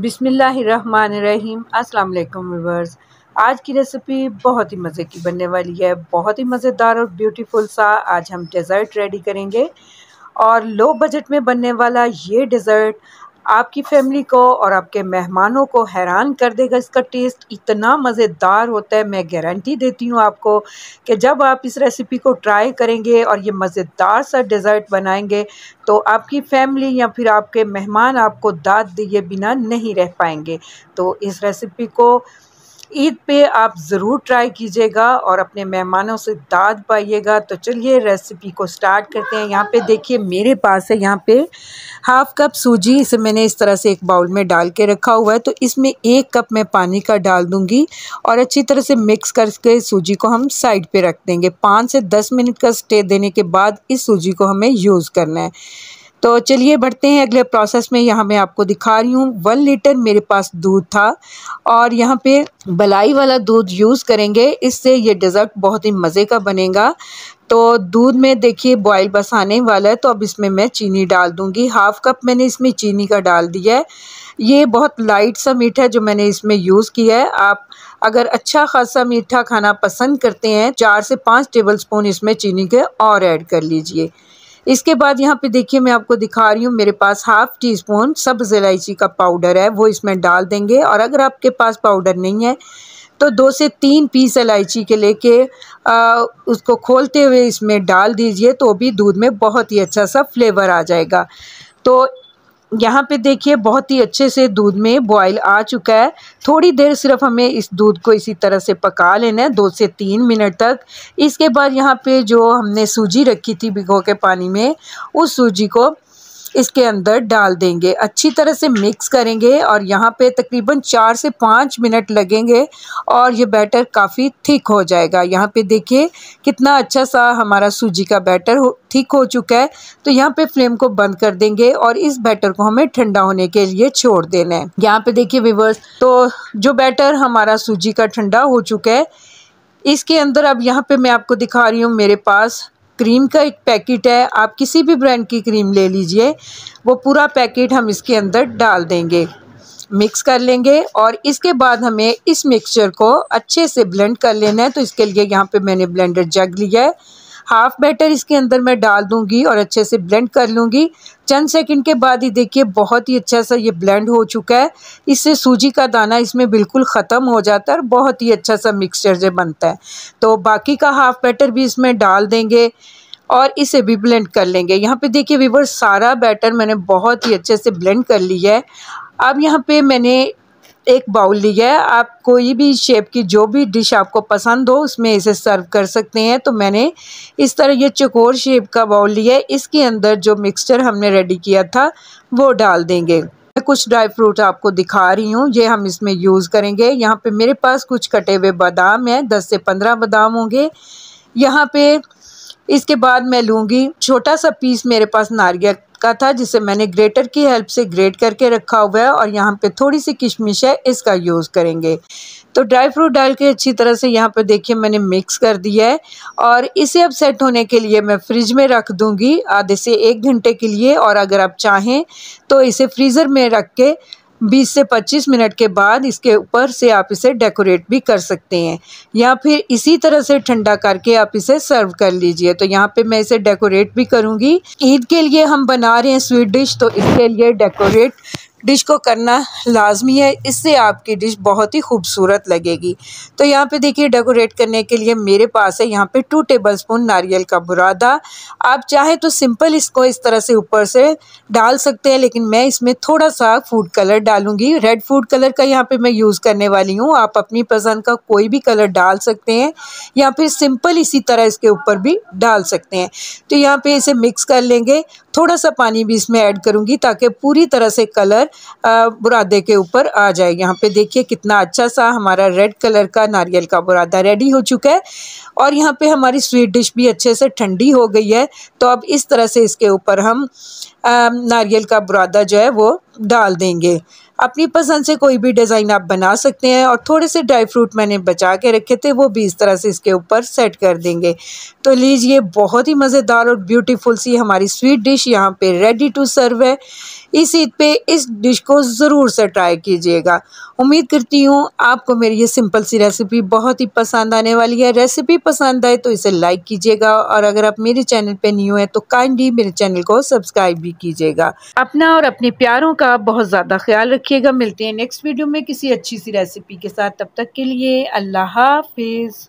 बिसमीम् अल्लाम व्यूवर्स आज की रेसिपी बहुत ही मज़े की बनने वाली है बहुत ही मज़ेदार और ब्यूटीफुल सा आज हम डेज़र्ट रेडी करेंगे और लो बजट में बनने वाला ये डेज़र्ट आपकी फैमिली को और आपके मेहमानों को हैरान कर देगा इसका टेस्ट इतना मज़ेदार होता है मैं गारंटी देती हूँ आपको कि जब आप इस रेसिपी को ट्राई करेंगे और ये मज़ेदार सा डिज़र्ट बनाएंगे तो आपकी फैमिली या फिर आपके मेहमान आपको दाद दिए बिना नहीं रह पाएंगे तो इस रेसिपी को ईद पे आप ज़रूर ट्राई कीजिएगा और अपने मेहमानों से दाद पाइएगा तो चलिए रेसिपी को स्टार्ट करते हैं यहाँ पे देखिए मेरे पास है यहाँ पे हाफ़ कप सूजी इसे मैंने इस तरह से एक बाउल में डाल के रखा हुआ है तो इसमें एक कप मैं पानी का डाल दूँगी और अच्छी तरह से मिक्स करके सूजी को हम साइड पर रख देंगे पाँच से दस मिनट का स्टे देने के बाद इस सूजी को हमें यूज़ करना है तो चलिए बढ़ते हैं अगले प्रोसेस में यहाँ मैं आपको दिखा रही हूँ वन लीटर मेरे पास दूध था और यहाँ पे बलाई वाला दूध यूज़ करेंगे इससे ये डिज़र्ट बहुत ही मज़े का बनेगा तो दूध में देखिए बॉयल बस आने वाला है तो अब इसमें मैं चीनी डाल दूँगी हाफ़ कप मैंने इसमें चीनी का डाल दिया है ये बहुत लाइट सा मीठा है जो मैंने इसमें यूज़ किया है आप अगर अच्छा खासा मीठा खाना पसंद करते हैं चार से पाँच टेबल स्पून इसमें चीनी के और ऐड कर लीजिए इसके बाद यहाँ पे देखिए मैं आपको दिखा रही हूँ मेरे पास हाफ़ टी स्पून सब्ज़ इलायची का पाउडर है वो इसमें डाल देंगे और अगर आपके पास पाउडर नहीं है तो दो से तीन पीस इलायची के लेके उसको खोलते हुए इसमें डाल दीजिए तो भी दूध में बहुत ही अच्छा सा फ्लेवर आ जाएगा तो यहाँ पे देखिए बहुत ही अच्छे से दूध में बॉईल आ चुका है थोड़ी देर सिर्फ हमें इस दूध को इसी तरह से पका लेना है दो से तीन मिनट तक इसके बाद यहाँ पे जो हमने सूजी रखी थी भिगो के पानी में उस सूजी को इसके अंदर डाल देंगे अच्छी तरह से मिक्स करेंगे और यहाँ पे तकरीबन चार से पाँच मिनट लगेंगे और ये बैटर काफ़ी थिक हो जाएगा यहाँ पे देखिए कितना अच्छा सा हमारा सूजी का बैटर हो ठीक हो चुका है तो यहाँ पे फ्लेम को बंद कर देंगे और इस बैटर को हमें ठंडा होने के लिए छोड़ देना है यहाँ पे देखिए विवर्स तो जो बैटर हमारा सूजी का ठंडा हो चुका है इसके अंदर अब यहाँ पे मैं आपको दिखा रही हूँ मेरे पास क्रीम का एक पैकेट है आप किसी भी ब्रांड की क्रीम ले लीजिए वो पूरा पैकेट हम इसके अंदर डाल देंगे मिक्स कर लेंगे और इसके बाद हमें इस मिक्सचर को अच्छे से ब्लेंड कर लेना है तो इसके लिए यहाँ पे मैंने ब्लेंडर जग लिया है हाफ बैटर इसके अंदर मैं डाल दूंगी और अच्छे से ब्लेंड कर लूँगी चंद सेकंड के बाद ही देखिए बहुत ही अच्छा सा ये ब्लेंड हो चुका है इससे सूजी का दाना इसमें बिल्कुल ख़त्म हो जाता है और बहुत ही अच्छा सा मिक्सचर जो बनता है तो बाकी का हाफ बैटर भी इसमें डाल देंगे और इसे भी ब्लेंड कर लेंगे यहाँ पे देखिए वीवर सारा बैटर मैंने बहुत ही अच्छे से ब्लेंड कर लिया है अब यहाँ पे मैंने एक बाउल लिया है आप कोई भी शेप की जो भी डिश आपको पसंद हो उसमें इसे सर्व कर सकते हैं तो मैंने इस तरह ये चकोर शेप का बाउल लिया है इसके अंदर जो मिक्सचर हमने रेडी किया था वो डाल देंगे मैं कुछ ड्राई फ्रूट आपको दिखा रही हूँ ये हम इसमें यूज़ करेंगे यहाँ पे मेरे पास कुछ कटे हुए बादाम हैं दस से पंद्रह बादाम होंगे यहाँ पे इसके बाद मैं लूँगी छोटा सा पीस मेरे पास नारियल का था जिसे मैंने ग्रेटर की हेल्प से ग्रेट करके रखा हुआ है और यहाँ पे थोड़ी सी किशमिश है इसका यूज़ करेंगे तो ड्राई फ्रूट डाल के अच्छी तरह से यहाँ पर देखिए मैंने मिक्स कर दिया है और इसे अब सेट होने के लिए मैं फ्रिज में रख दूँगी आधे से एक घंटे के लिए और अगर आप चाहें तो इसे फ्रीज़र में रख के 20 से 25 मिनट के बाद इसके ऊपर से आप इसे डेकोरेट भी कर सकते हैं या फिर इसी तरह से ठंडा करके आप इसे सर्व कर लीजिए तो यहाँ पे मैं इसे डेकोरेट भी करूँगी ईद के लिए हम बना रहे हैं स्वीट डिश तो इसके लिए डेकोरेट डिश को करना लाजमी है इससे आपकी डिश बहुत ही खूबसूरत लगेगी तो यहाँ पे देखिए डेकोरेट करने के लिए मेरे पास है यहाँ पे टू टेबल स्पून नारियल का बुरादा आप चाहे तो सिंपल इसको इस तरह से ऊपर से डाल सकते हैं लेकिन मैं इसमें थोड़ा सा फूड कलर डालूंगी रेड फूड कलर का यहाँ पे मैं यूज़ करने वाली हूँ आप अपनी पसंद का कोई भी कलर डाल सकते हैं या फिर सिंपल इसी तरह इसके ऊपर भी डाल सकते हैं तो यहाँ पर इसे मिक्स कर लेंगे थोड़ा सा पानी भी इसमें ऐड करूँगी ताकि पूरी तरह से कलर बुरादे के ऊपर आ जाए यहाँ पे देखिए कितना अच्छा सा हमारा रेड कलर का नारियल का बुरादा रेडी हो चुका है और यहाँ पे हमारी स्वीट डिश भी अच्छे से ठंडी हो गई है तो अब इस तरह से इसके ऊपर हम नारियल का बुरादा जो है वो डाल देंगे अपनी पसंद से कोई भी डिज़ाइन आप बना सकते हैं और थोड़े से ड्राई फ्रूट मैंने बचा के रखे थे वो भी इस तरह से इसके ऊपर सेट कर देंगे तो लीजिए बहुत ही मज़ेदार और ब्यूटीफुल सी हमारी स्वीट डिश यहाँ पे रेडी टू सर्व है इस ईद पे इस डिश को ज़रूर से ट्राई कीजिएगा उम्मीद करती हूँ आपको मेरी ये सिंपल सी रेसिपी बहुत ही पसंद आने वाली है रेसिपी पसंद आए तो इसे लाइक कीजिएगा और अगर आप मेरे चैनल पर न्यू हैं तो काइंडली मेरे चैनल को सब्सक्राइब भी कीजिएगा अपना और अपने प्यारों का बहुत ज़्यादा ख्याल रखिएगा मिलते हैं नेक्स्ट वीडियो में किसी अच्छी सी रेसिपी के साथ तब तक के लिए अल्लाह हाफिज़